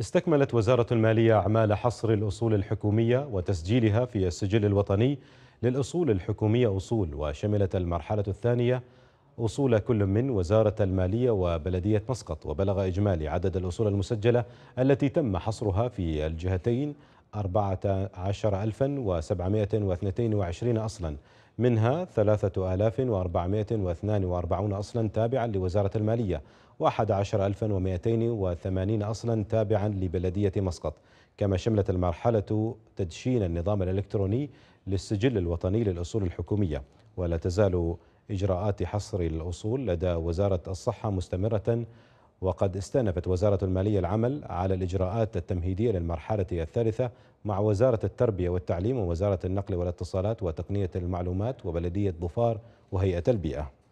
استكملت وزارة المالية أعمال حصر الأصول الحكومية وتسجيلها في السجل الوطني للأصول الحكومية أصول وشملت المرحلة الثانية أصول كل من وزارة المالية وبلدية مسقط وبلغ إجمالي عدد الأصول المسجلة التي تم حصرها في الجهتين 14722 أصلا منها 3442 أصلا تابعا لوزارة المالية و11280 أصلا تابعا لبلدية مسقط كما شملت المرحلة تدشين النظام الإلكتروني للسجل الوطني للأصول الحكومية ولا تزال إجراءات حصر الأصول لدى وزارة الصحة مستمرة وقد استأنفت وزارة المالية العمل على الإجراءات التمهيدية للمرحلة الثالثة مع وزارة التربية والتعليم ووزارة النقل والاتصالات وتقنية المعلومات وبلدية ظفار وهيئة البيئة